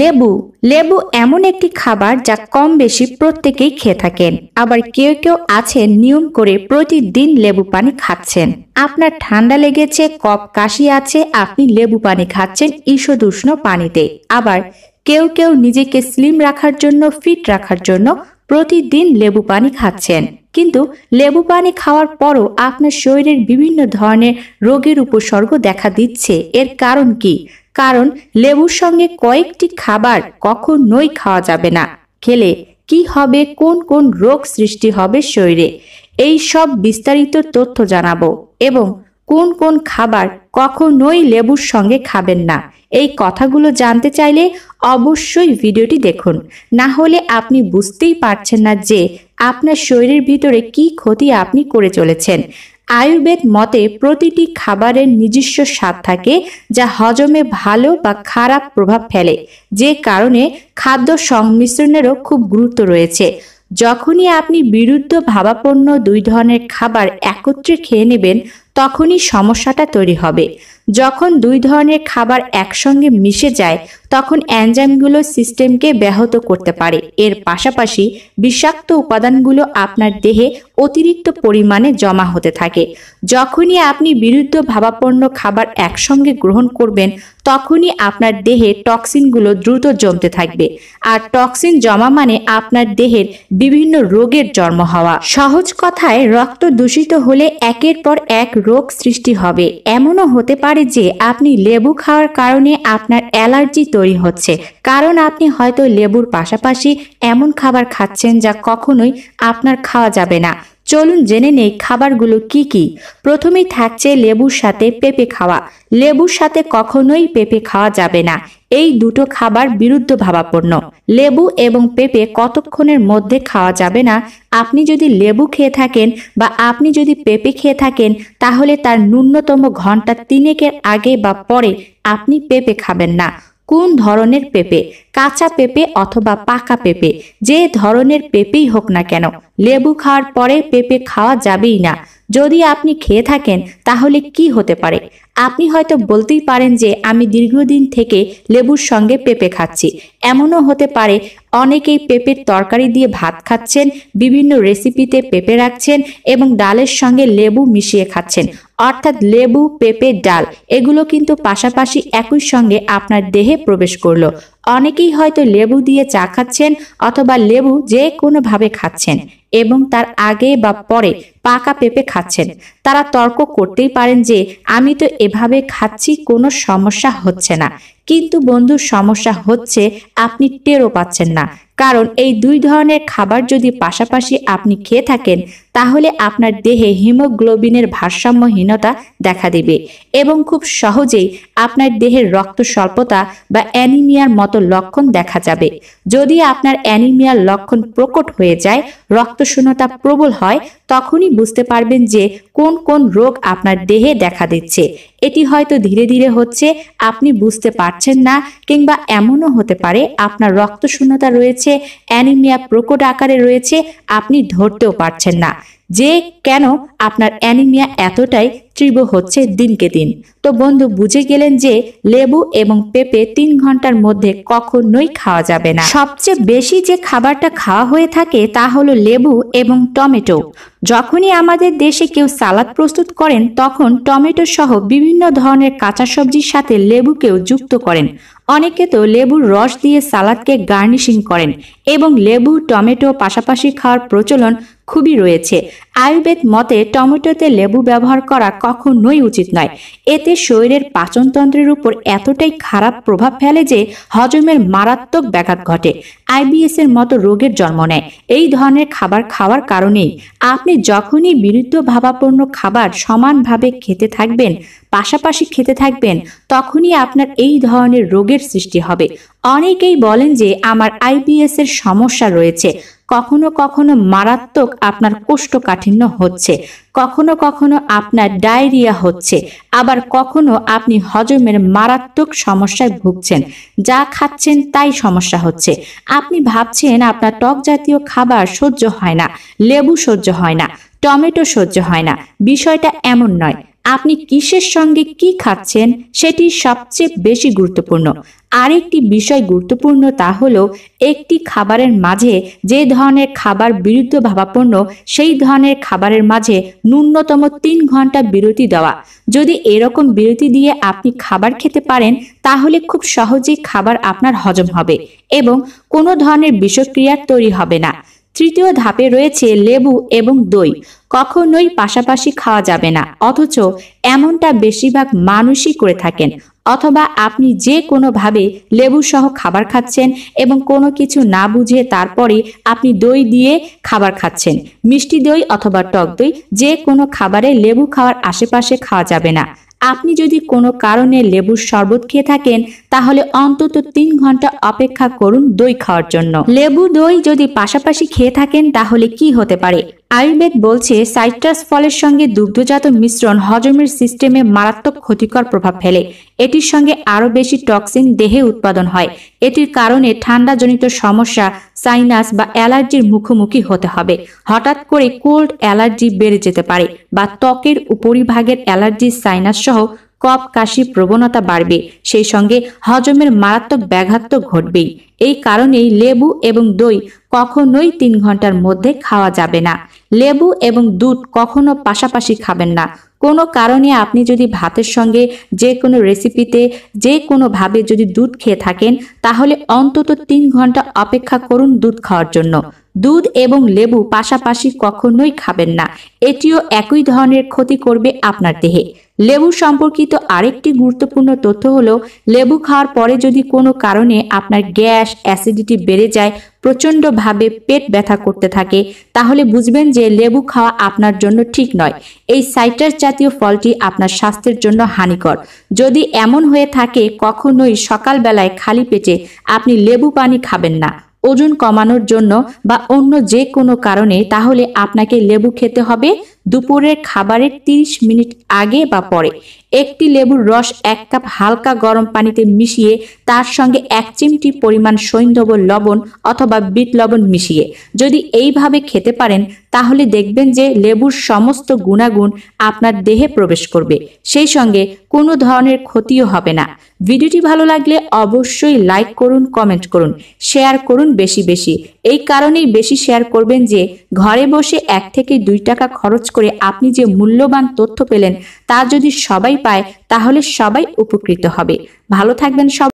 লেবু লেবু এমন একটি খাবার যা কম বেশি প্রত্যেকেই খেয়ে থাকেন আবার কেউ কেউ আছে নিয়ম করে প্রতিদিন লেবু পানি খাচ্ছেন আপনার ঠান্ডা লেগেছে কপ কাশি আছে আপনি লেবু পানি খাচ্ছেন ঈষদুষ্ণ পানিতে আবার কেউ কেউ নিজেকে স্লিম রাখার জন্য ফিট রাখার জন্য প্রতিদিন লেবু পানি খাচ্ছেন কিন্তু লেবু পানি খাওয়ার পরও আপনার শরীরের বিভিন্ন ধরনের রোগের উপসর্গ দেখা দিচ্ছে এর কারণ কি কারণ লেবুর সঙ্গে কয়েকটি খাবার কখনোই খাওয়া যাবে না খেলে কি হবে কোন কোন রোগ সৃষ্টি হবে শরীরে এই সব বিস্তারিত তথ্য জানাবো এবং কোন কোন খাবার কখনোই লেবুর সঙ্গে খাবেন না এই কথাগুলো জানতে চাইলে অবশ্যই ভিডিওটি দেখুন না হলে আপনি বুঝতেই পারছেন না যে আপনার শরীরের ভিতরে কি ক্ষতি আপনি করে চলেছেন আয়ুর্বেদ মতে প্রতিটি খাবারের নিজস্ব স্বাদ থাকে যা হজমে ভালো বা খারাপ প্রভাব ফেলে যে কারণে খাদ্য সংমিশ্রণেরও খুব গুরুত্ব রয়েছে যখনই আপনি বিরুদ্ধ ভাবাপন্ন দুই ধরনের খাবার একত্রে খেয়ে নেবেন তখনই সমস্যাটা তৈরি হবে যখন দুই ধরনের খাবার একসঙ্গে মিশে যায় তখন অ্যানজাইমগুলো সিস্টেমকে ব্যাহত করতে পারে এর পাশাপাশি বিষাক্ত উপাদানগুলো আপনার দেহে অতিরিক্ত পরিমাণে জমা হতে থাকে যখনই আপনি বিরুদ্ধ ভাবাপন্ন খাবার একসঙ্গে গ্রহণ করবেন তখনই আপনার দেহে টক্সিনগুলো দ্রুত জমতে থাকবে আর টক্সিন জমা মানে আপনার দেহের বিভিন্ন রোগের জন্ম হওয়া সহজ কথায় রক্ত দূষিত হলে একের পর এক রোগ সৃষ্টি হবে এমনও হতে পারে যে আপনি লেবু খাওয়ার কারণে আপনার অ্যালার্জি তৈরি হচ্ছে কারণ আপনি হয়তো লেবুর পাশাপাশি এমন খাবার খাচ্ছেন যা কখনোই আপনার খাওয়া যাবে না চলুন জেনে নেই খাবারগুলো কি কি প্রথমেই থাকছে লেবুর সাথে পেঁপে খাওয়া লেবুর সাথে কখনোই পেঁপে খাওয়া যাবে না এই দুটো খাবার বিরুদ্ধ ভাবাপন্ন লেবু এবং পেঁপে কতক্ষণের মধ্যে খাওয়া যাবে না আপনি যদি লেবু খেয়ে থাকেন বা আপনি যদি পেঁপে খেয়ে থাকেন তাহলে তার ন্যূনতম ঘন্টা তিনেকের আগে বা পরে আপনি পেঁপে খাবেন না কোন ধরনের পেঁপে কাঁচা পেঁপে অথবা পাকা পেঁপে যে ধরনের পেঁপেই হোক না কেন লেবু খাওয়ার পরে পেঁপে খাওয়া যাবেই না যদি আপনি খেয়ে থাকেন তাহলে কি হতে পারে আপনি হয়তো বলতেই পারেন যে আমি দীর্ঘদিন থেকে লেবুর সঙ্গে পেঁপে খাচ্ছি এমনও হতে পারে অনেকেই পেঁপের তরকারি দিয়ে ভাত খাচ্ছেন বিভিন্ন রেসিপিতে পেঁপে রাখছেন এবং ডালের সঙ্গে লেবু মিশিয়ে খাচ্ছেন অর্থাৎ লেবু পেঁপে ডাল এগুলো কিন্তু পাশাপাশি একই সঙ্গে আপনার দেহে প্রবেশ করলো অনেকেই হয়তো লেবু দিয়ে চা খাচ্ছেন অথবা লেবু যে কোনোভাবে খাচ্ছেন এবং তার আগে বা পরে পাকা পেঁপে খাচ্ছেন তারা তর্ক করতেই পারেন যে আমি তো এভাবে খাচ্ছি কোনো সমস্যা হচ্ছে না কিন্তু বন্ধুর সমস্যা হচ্ছে আপনি টেরও পাচ্ছেন না কারণ এই দুই ধরনের খাবার যদি পাশাপাশি আপনি খেয়ে থাকেন তাহলে আপনার দেহে হিমোগ্লোবিনের ভারসাম্যহীনতা দেখা দেবে এবং খুব সহজেই আপনার দেহের রক্ত স্বল্পতা বা অ্যানিমিয়ার মতো লক্ষণ দেখা যাবে যদি আপনার অ্যানিমিয়ার লক্ষণ প্রকট হয়ে যায় রক্তশূন্যতা প্রবল হয় তখনই বুঝতে পারবেন যে কোন কোন রোগ আপনার দেহে দেখা দিচ্ছে এটি হয়তো ধীরে ধীরে হচ্ছে আপনি বুঝতে পারছেন না কিংবা এমনও হতে পারে আপনার রক্তশূন্যতা রয়েছে রয়েছে অ্যানিমিয়া প্রকট আকারে রয়েছে আপনি ধরতেও পারছেন না যে কেন আপনার অ্যানিমিয়া এতটাই তীব্র হচ্ছে দিনকে দিন তো বন্ধু বুঝে গেলেন যে লেবু এবং পেঁপে তিন ঘন্টার মধ্যে কখনোই খাওয়া যাবে না সবচেয়ে বেশি যে খাবারটা খাওয়া হয়ে থাকে তা হলো লেবু এবং টমেটো যখনই আমাদের দেশে কেউ সালাদ প্রস্তুত করেন তখন টমেটো সহ বিভিন্ন ধরনের কাঁচা সবজির সাথে লেবুকেও যুক্ত করেন অনেকে তো লেবুর রস দিয়ে সালাদকে গার্নিশিং করেন এবং লেবু টমেটো পাশাপাশি খাওয়ার প্রচলন খুবই রয়েছে আয়ুর্বেদ মতে টমেটোতে লেবু ব্যবহার করা কখনোই উচিত নয় এতে শরীরের পাচনতন্ত্রের উপর এতটাই খারাপ প্রভাব ফেলে যে হজমের মারাত্মক ব্যাঘাত ঘটে আইবিএস এর মতো রোগের জন্ম নেয় এই ধরনের খাবার খাওয়ার কারণেই আপনি যখনই বিরুদ্ধ ভাবাপন্ন খাবার সমানভাবে খেতে থাকবেন পাশাপাশি খেতে থাকবেন তখনই আপনার এই ধরনের রোগের সৃষ্টি হবে অনেকেই বলেন যে আমার আইবিএস এর সমস্যা রয়েছে কখনো কখনো মারাত্মক আপনার কোষ্ঠকাঠিন্য হচ্ছে কখনো কখনো আপনার ডায়রিয়া হচ্ছে আবার কখনো আপনি হজমের মারাত্মক সমস্যায় ভুগছেন যা খাচ্ছেন তাই সমস্যা হচ্ছে আপনি ভাবছেন আপনার টক জাতীয় খাবার সহ্য হয় না লেবু সহ্য হয় না টমেটো সহ্য হয় না বিষয়টা এমন নয় আপনি কিসের সঙ্গে কি খাচ্ছেন সেটি সবচেয়ে বেশি গুরুত্বপূর্ণ আরেকটি বিষয় গুরুত্বপূর্ণ তা হল একটি খাবারের মাঝে যে ধরনের খাবার বিরুদ্ধ ভাবাপন্ন সেই ধরনের খাবারের মাঝে ন্যূনতম তিন ঘন্টা বিরতি দেওয়া যদি এরকম বিরতি দিয়ে আপনি খাবার খেতে পারেন তাহলে খুব সহজেই খাবার আপনার হজম হবে এবং কোনো ধরনের বিষক্রিয়ার তৈরি হবে না তৃতীয় ধাপে রয়েছে লেবু এবং দই কখনোই পাশাপাশি খাওয়া যাবে না অথচ এমনটা বেশিরভাগ মানুষই করে থাকেন অথবা আপনি যে কোনোভাবে লেবু সহ খাবার খাচ্ছেন এবং কোনো কিছু না বুঝে তারপরে আপনি দই দিয়ে খাবার খাচ্ছেন মিষ্টি দই অথবা টক দই যে কোনো খাবারে লেবু খাওয়ার আশেপাশে খাওয়া যাবে না আপনি যদি কোনো কারণে লেবুর শরবত খেয়ে থাকেন তাহলে অন্তত তিন ঘন্টা অপেক্ষা করুন দই খাওয়ার জন্য লেবু দই যদি পাশাপাশি খেয়ে থাকেন তাহলে কি হতে পারে আয়ুর্বেদ বলছে সাইট্রাস ফলের সঙ্গে দুগ্ধজাত মিশ্রণ হজমের সিস্টেমে মারাত্মক ক্ষতিকর প্রভাব ফেলে এটির সঙ্গে আরও বেশি টক্সিন দেহে উৎপাদন হয় এটির কারণে ঠান্ডাজনিত সমস্যা সাইনাস বা অ্যালার্জির মুখোমুখি হতে হবে হঠাৎ করে কোল্ড অ্যালার্জি বেড়ে যেতে পারে বা ত্বকের উপরিভাগের অ্যালার্জি সাইনাস সহ কপ কাশি প্রবণতা বাড়বে সেই সঙ্গে হজমের মারাত্মক ব্যাঘাত তো ঘটবেই এই কারণেই লেবু এবং দই কখনোই তিন ঘন্টার মধ্যে খাওয়া যাবে না লেবু এবং দুধ কখনো পাশাপাশি খাবেন না কোনো কারণে আপনি যদি ভাতের সঙ্গে যে কোনো রেসিপিতে যে কোনোভাবে যদি দুধ খেয়ে থাকেন তাহলে অন্তত তিন ঘন্টা অপেক্ষা করুন দুধ খাওয়ার জন্য দুধ এবং লেবু পাশাপাশি কখনোই খাবেন না এটিও একই ধরনের ক্ষতি করবে আপনার দেহে লেবু সম্পর্কিত আরেকটি গুরুত্বপূর্ণ তথ্য হলো লেবু খাওয়ার পরে যদি কোনো কারণে আপনার গ্যাস অ্যাসিডিটি বেড়ে যায় প্রচণ্ডভাবে পেট ব্যথা করতে থাকে তাহলে বুঝবেন যে লেবু খাওয়া আপনার জন্য ঠিক নয় এই সাইট্রাস জাতীয় ফলটি আপনার স্বাস্থ্যের জন্য হানিকর যদি এমন হয়ে থাকে কখনোই সকালবেলায় খালি পেটে আপনি লেবু পানি খাবেন না ওজন কমানোর জন্য বা অন্য যে কোনো কারণে তাহলে আপনাকে লেবু খেতে হবে দুপুরের খাবারের 30 মিনিট আগে বা পরে একটি লেবুর রস এক কাপ হালকা গরম পানিতে মিশিয়ে তার সঙ্গে এক চিমটি পরিমাণ সৈন্ধব লবণ অথবা বিট লবণ মিশিয়ে যদি এইভাবে খেতে পারেন তাহলে দেখবেন যে লেবুর সমস্ত গুণাগুণ আপনার দেহে প্রবেশ করবে সেই সঙ্গে কোনো ধরনের ক্ষতিও হবে না ভিডিওটি ভালো লাগলে অবশ্যই লাইক করুন কমেন্ট করুন শেয়ার করুন বেশি বেশি এই কারণেই বেশি শেয়ার করবেন যে ঘরে বসে এক থেকে দুই টাকা খরচ করে আপনি যে মূল্যবান তথ্য পেলেন তা যদি সবাই পায় তাহলে সবাই উপকৃত হবে ভালো থাকবেন সব